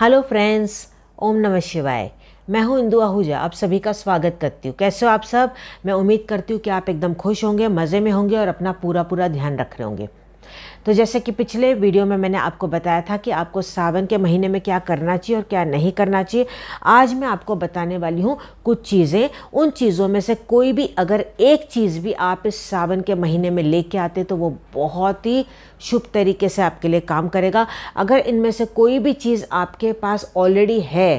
hello friends ओम नमः शिवाय मैं हूं इंदु आहूजा आप सभी का स्वागत करती हूँ कैसे हो आप सब मैं उम्मीद करती हूँ कि आप एकदम खुश होंगे मज़े में होंगे और अपना पूरा पूरा ध्यान रख रहे होंगे तो जैसे कि पिछले वीडियो में मैंने आपको बताया था कि आपको सावन के महीने में क्या करना चाहिए और क्या नहीं करना चाहिए आज मैं आपको बताने वाली हूँ कुछ चीज़ें उन चीज़ों में से कोई भी अगर एक चीज़ भी आप इस सावन के महीने में लेके आते तो वो बहुत ही शुभ तरीके से आपके लिए काम करेगा अगर इनमें से कोई भी चीज़ आपके पास ऑलरेडी है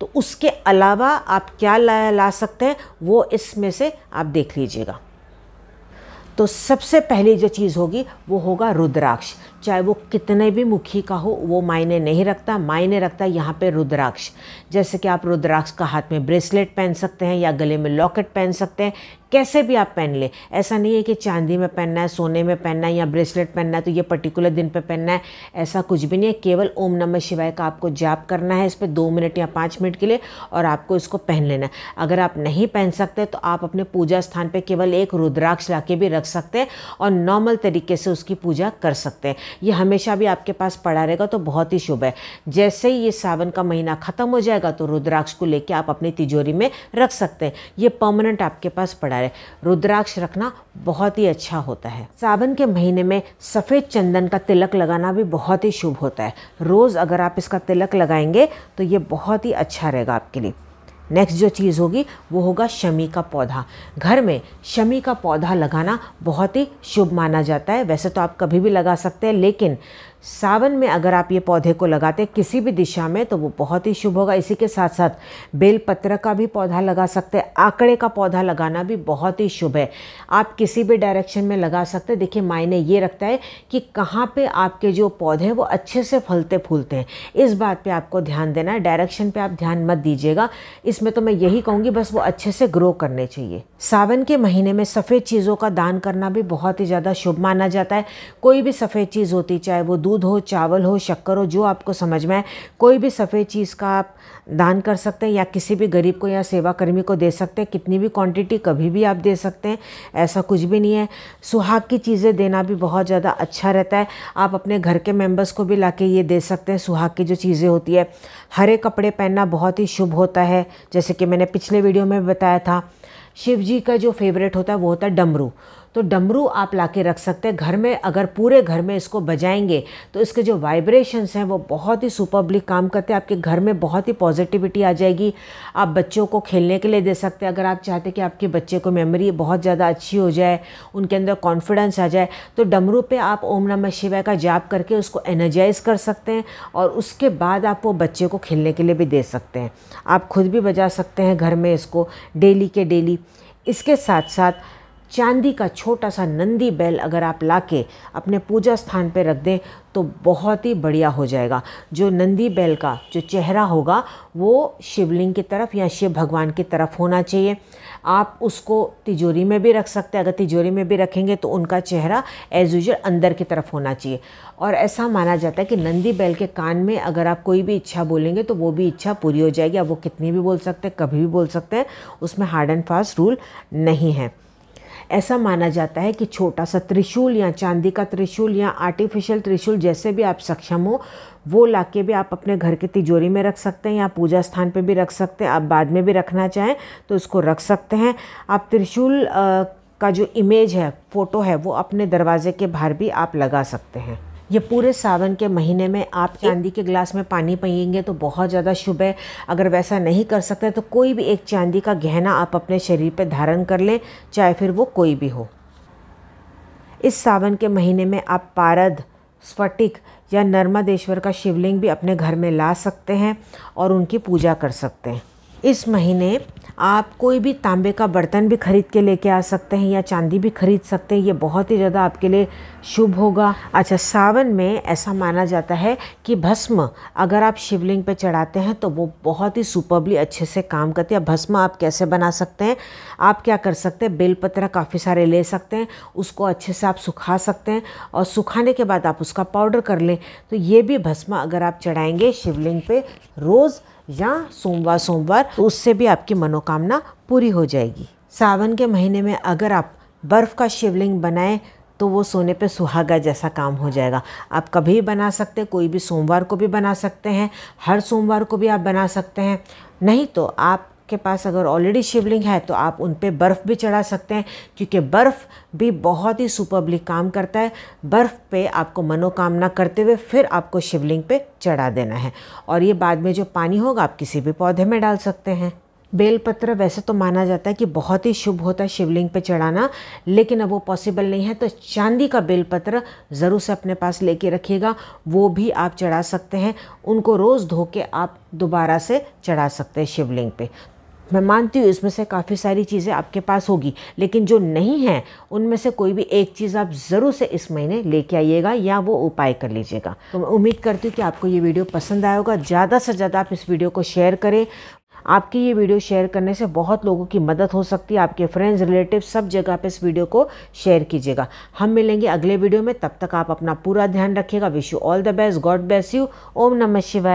तो उसके अलावा आप क्या ला ला सकते हैं वो इसमें से आप देख लीजिएगा तो सबसे पहली जो चीज़ होगी वो होगा रुद्राक्ष चाहे वो कितने भी मुखी का हो वो मायने नहीं रखता मायने रखता है यहाँ पर रुद्राक्ष जैसे कि आप रुद्राक्ष का हाथ में ब्रेसलेट पहन सकते हैं या गले में लॉकेट पहन सकते हैं कैसे भी आप पहन लें ऐसा नहीं है कि चांदी में पहनना है सोने में पहनना है या ब्रेसलेट पहनना है तो ये पर्टिकुलर दिन पे पहनना है ऐसा कुछ भी नहीं है केवल ओम नमः शिवाय का आपको जाप करना है इस पर दो मिनट या पाँच मिनट के लिए और आपको इसको पहन लेना है अगर आप नहीं पहन सकते तो आप अपने पूजा स्थान पर केवल एक रुद्राक्ष ला भी रख सकते हैं और नॉर्मल तरीके से उसकी पूजा कर सकते हैं ये हमेशा भी आपके पास पड़ा रहेगा तो बहुत ही शुभ है जैसे ही ये सावन का महीना ख़त्म हो जाएगा तो रुद्राक्ष को लेके आप अपनी तिजोरी में रख सकते हैं ये परमानेंट आपके पास पड़ा रहे रुद्राक्ष रखना बहुत ही अच्छा होता है सावन के महीने में सफ़ेद चंदन का तिलक लगाना भी बहुत ही शुभ होता है रोज़ अगर आप इसका तिलक लगाएंगे तो ये बहुत ही अच्छा रहेगा आपके लिए नेक्स्ट जो चीज़ होगी वो होगा शमी का पौधा घर में शमी का पौधा लगाना बहुत ही शुभ माना जाता है वैसे तो आप कभी भी लगा सकते हैं लेकिन सावन में अगर आप ये पौधे को लगाते किसी भी दिशा में तो वो बहुत ही शुभ होगा इसी के साथ साथ बेलपत्र का भी पौधा लगा सकते हैं आंकड़े का पौधा लगाना भी बहुत ही शुभ है आप किसी भी डायरेक्शन में लगा सकते हैं देखिए मायने ये रखता है कि कहाँ पे आपके जो पौधे हैं वो अच्छे से फलते फूलते हैं इस बात पर आपको ध्यान देना है डायरेक्शन पर आप ध्यान मत दीजिएगा इसमें तो मैं यही कहूँगी बस वो अच्छे से ग्रो करने चाहिए सावन के महीने में सफ़ेद चीज़ों का दान करना भी बहुत ही ज़्यादा शुभ माना जाता है कोई भी सफ़ेद चीज़ होती चाहे वो दूध हो चावल हो शक्कर हो जो आपको समझ में आए कोई भी सफ़ेद चीज़ का आप दान कर सकते हैं या किसी भी गरीब को या सेवाकर्मी को दे सकते हैं कितनी भी क्वांटिटी कभी भी आप दे सकते हैं ऐसा कुछ भी नहीं है सुहाग की चीज़ें देना भी बहुत ज़्यादा अच्छा रहता है आप अपने घर के मेम्बर्स को भी ला ये दे सकते हैं सुहाग की जो चीज़ें होती है हरे कपड़े पहनना बहुत ही शुभ होता है जैसे कि मैंने पिछले वीडियो में बताया था शिव जी का जो फेवरेट होता है वो होता है डमरू तो डमरू आप ला के रख सकते हैं घर में अगर पूरे घर में इसको बजाएंगे तो इसके जो वाइब्रेशंस हैं वो बहुत ही सुपरबली काम करते हैं आपके घर में बहुत ही पॉजिटिविटी आ जाएगी आप बच्चों को खेलने के लिए दे सकते हैं अगर आप चाहते कि आपके बच्चे को मेमोरी बहुत ज़्यादा अच्छी हो जाए उनके अंदर कॉन्फिडेंस आ जाए तो डमरू पर आप ओम नम शिवाय का जाप करके उसको एनर्जाइज कर सकते हैं और उसके बाद आप वो बच्चे को खेलने के लिए भी दे सकते हैं आप खुद भी बजा सकते हैं घर में इसको डेली के डेली इसके साथ साथ चांदी का छोटा सा नंदी बैल अगर आप ला के अपने पूजा स्थान पर रख दें तो बहुत ही बढ़िया हो जाएगा जो नंदी बैल का जो चेहरा होगा वो शिवलिंग की तरफ या शिव भगवान की तरफ होना चाहिए आप उसको तिजोरी में भी रख सकते हैं अगर तिजोरी में भी रखेंगे तो उनका चेहरा एज यूजल अंदर की तरफ होना चाहिए और ऐसा माना जाता है कि नंदी बैल के कान में अगर आप कोई भी इच्छा बोलेंगे तो वो भी इच्छा पूरी हो जाएगी आप वो कितनी भी बोल सकते हैं कभी भी बोल सकते हैं उसमें हार्ड एंड फास्ट रूल नहीं है ऐसा माना जाता है कि छोटा सा त्रिशूल या चांदी का त्रिशूल या आर्टिफिशियल त्रिशूल जैसे भी आप सक्षम हो वो ला के भी आप अपने घर की तिजोरी में रख सकते हैं या पूजा स्थान पे भी रख सकते हैं आप बाद में भी रखना चाहें तो उसको रख सकते हैं आप त्रिशूल का जो इमेज है फ़ोटो है वो अपने दरवाजे के बाहर भी आप लगा सकते हैं ये पूरे सावन के महीने में आप चांदी के गिलास में पानी पियेंगे तो बहुत ज़्यादा शुभ है अगर वैसा नहीं कर सकते तो कोई भी एक चांदी का गहना आप अपने शरीर पर धारण कर लें चाहे फिर वो कोई भी हो इस सावन के महीने में आप पारद स्फटिक या नर्मदेश्वर का शिवलिंग भी अपने घर में ला सकते हैं और उनकी पूजा कर सकते हैं इस महीने आप कोई भी तांबे का बर्तन भी ख़रीद के लेके आ सकते हैं या चांदी भी ख़रीद सकते हैं ये बहुत ही ज़्यादा आपके लिए शुभ होगा अच्छा सावन में ऐसा माना जाता है कि भस्म अगर आप शिवलिंग पे चढ़ाते हैं तो वो बहुत ही सुपरबली अच्छे से काम करती है भस्म आप कैसे बना सकते हैं आप क्या कर सकते हैं बेलपत्र काफ़ी सारे ले सकते हैं उसको अच्छे से आप सुखा सकते हैं और सुखाने के बाद आप उसका पाउडर कर लें तो ये भी भस्मा अगर आप चढ़ाएंगे शिवलिंग पे रोज़ या सोमवार सोमवार तो उससे भी आपकी मनोकामना पूरी हो जाएगी सावन के महीने में अगर आप बर्फ़ का शिवलिंग बनाए तो वो सोने पे सुहागा जैसा काम हो जाएगा आप कभी बना सकते हैं कोई भी सोमवार को भी बना सकते हैं हर सोमवार को भी आप बना सकते हैं नहीं तो आप आपके पास अगर ऑलरेडी शिवलिंग है तो आप उन पर बर्फ़ भी चढ़ा सकते हैं क्योंकि बर्फ़ भी बहुत ही सुपरबली काम करता है बर्फ़ पे आपको मनोकामना करते हुए फिर आपको शिवलिंग पे चढ़ा देना है और ये बाद में जो पानी होगा आप किसी भी पौधे में डाल सकते हैं बेलपत्र वैसे तो माना जाता है कि बहुत ही शुभ होता है शिवलिंग पे चढ़ाना लेकिन अब वो पॉसिबल नहीं है तो चांदी का बेलपत्र ज़रूर से अपने पास लेके रखिएगा वो भी आप चढ़ा सकते हैं उनको रोज़ धो के आप दोबारा से चढ़ा सकते हैं शिवलिंग पे मैं मानती हूँ इसमें से काफ़ी सारी चीज़ें आपके पास होगी लेकिन जो नहीं हैं उनमें से कोई भी एक चीज़ आप ज़रूर से इस महीने लेके आइएगा या वो उपाय कर लीजिएगा तो मैं उम्मीद करती हूँ कि आपको ये वीडियो पसंद आया होगा ज़्यादा से ज़्यादा आप इस वीडियो को शेयर करें आपकी ये वीडियो शेयर करने से बहुत लोगों की मदद हो सकती है आपके फ्रेंड्स रिलेटिव सब जगह पर इस वीडियो को शेयर कीजिएगा हम मिलेंगे अगले वीडियो में तब तक आप अपना पूरा ध्यान रखिएगा wish you all the best God bless you ओम नमः शिवाय